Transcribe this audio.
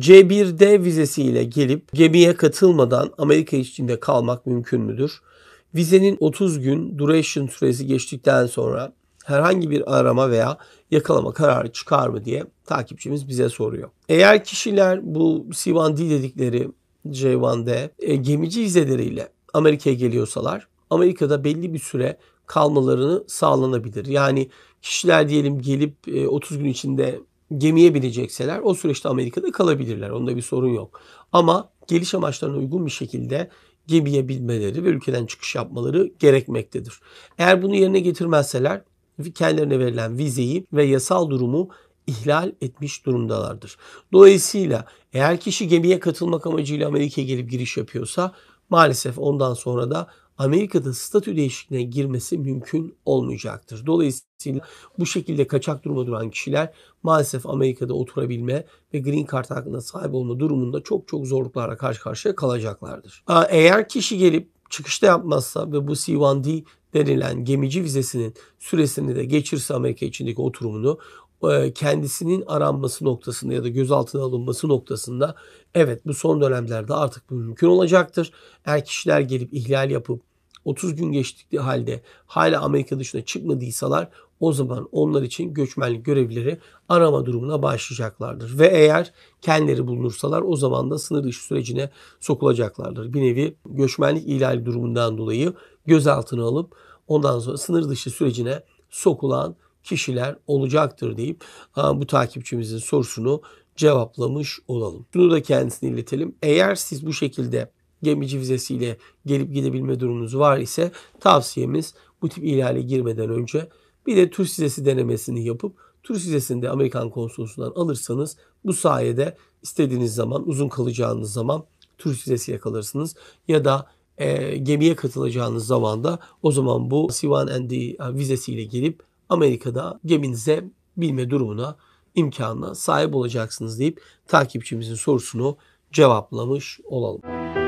C1D vizesiyle gelip gemiye katılmadan Amerika içinde kalmak mümkün müdür? Vizenin 30 gün duration süresi geçtikten sonra herhangi bir arama veya yakalama kararı çıkar mı diye takipçimiz bize soruyor. Eğer kişiler bu C1D dedikleri C1D e, gemici vizeleriyle Amerika'ya geliyorsalar Amerika'da belli bir süre kalmalarını sağlanabilir. Yani kişiler diyelim gelip 30 e, gün içinde gemiye binecekseler o süreçte Amerika'da kalabilirler. Onda bir sorun yok. Ama geliş amaçlarına uygun bir şekilde gemiye binmeleri ve ülkeden çıkış yapmaları gerekmektedir. Eğer bunu yerine getirmezseler kendilerine verilen vizeyi ve yasal durumu ihlal etmiş durumdalardır. Dolayısıyla eğer kişi gemiye katılmak amacıyla Amerika'ya gelip giriş yapıyorsa maalesef ondan sonra da Amerika'da statü değişikliğine girmesi mümkün olmayacaktır. Dolayısıyla bu şekilde kaçak duruma duran kişiler maalesef Amerika'da oturabilme ve green card hakkında sahip olma durumunda çok çok zorluklarla karşı karşıya kalacaklardır. Eğer kişi gelip çıkışta yapmazsa ve bu C1D denilen gemici vizesinin süresini de geçirse Amerika içindeki oturumunu e, kendisinin aranması noktasında ya da gözaltına alınması noktasında evet bu son dönemlerde artık mümkün olacaktır. Eğer kişiler gelip ihlal yapıp 30 gün geçtikleri halde hala Amerika dışına çıkmadıysalar o zaman onlar için göçmenlik görevlileri arama durumuna başlayacaklardır. Ve eğer kendileri bulunursalar o zaman da sınır dışı sürecine sokulacaklardır. Bir nevi göçmenlik ihlali durumundan dolayı gözaltına alıp ondan sonra sınır dışı sürecine sokulan kişiler olacaktır deyip bu takipçimizin sorusunu cevaplamış olalım. bunu da kendisine iletelim. Eğer siz bu şekilde gemici vizesiyle gelip gidebilme durumunuz var ise tavsiyemiz bu tip ihlale girmeden önce bir de turist vizesi denemesini yapıp turist vizesini de Amerikan konsolosundan alırsanız bu sayede istediğiniz zaman uzun kalacağınız zaman turist vizesi yakalarsınız ya da e, gemiye katılacağınız zaman da o zaman bu C1ND e, vizesiyle gelip Amerika'da geminize bilme durumuna imkanına sahip olacaksınız deyip takipçimizin sorusunu cevaplamış olalım.